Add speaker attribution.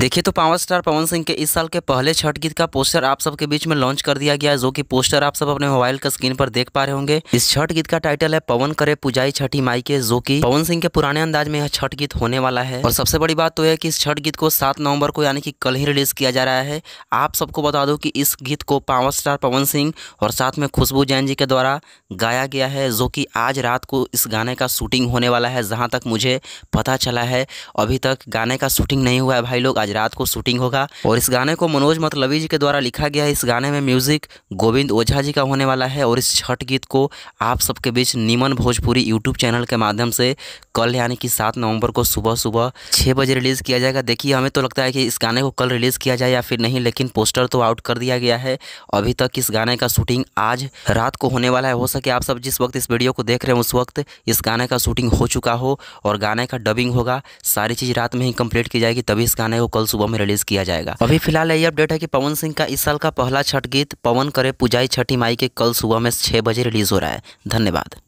Speaker 1: देखिए तो power star पवन सिंह के इस साल के पहले छठ गीत का पोस्टर आप सबके बीच में लॉन्च कर दिया गया है जो कि पोस्टर आप सब अपने मोबाइल का स्क्रीन पर देख पा रहे होंगे इस छठ गीत का टाइटल है पवन करे पुजाई छठी माई के जो कि पवन सिंह के पुराने अंदाज में यह छठ गीत होने वाला है और सबसे बड़ी बात तो है कि इस छठ गीत को सात नवम्बर को यानी कि कल ही रिलीज किया जा रहा है आप सबको बता दो की इस गीत को पावर स्टार पवन सिंह और साथ में खुशबू जैन जी के द्वारा गाया गया है जो की आज रात को इस गाने का शूटिंग होने वाला है जहाँ तक मुझे पता चला है अभी तक गाने का शूटिंग नहीं हुआ है भाई लोग आज आज रात को शूटिंग होगा और इस गाने को मनोज मतलबी जी के द्वारा लिखा गया है इस गाने में म्यूजिक गोविंद ओझा जी का होने वाला है और इस छठ गीत को आप सबके बीच नीमन भोजपुरी यूट्यूब चैनल के माध्यम से कल यानी कि सात नवंबर को सुबह सुबह छः बजे रिलीज़ किया जाएगा देखिए हमें तो लगता है कि इस गाने को कल रिलीज़ किया जाए या फिर नहीं लेकिन पोस्टर तो आउट कर दिया गया है अभी तक इस गाने का शूटिंग आज रात को होने वाला है हो सके आप सब जिस वक्त इस वीडियो को देख रहे हैं उस वक्त इस गाने का शूटिंग हो चुका हो और गाने का डबिंग होगा सारी चीज़ रात में ही कंप्लीट की जाएगी तभी इस गाने को कल सुबह में रिलीज किया जाएगा अभी फिलहाल यही अपडेट है कि पवन सिंह का इस साल का पहला छठ गीत पवन करे पुजाई छठी माई के कल सुबह में छह बजे रिलीज हो रहा है धन्यवाद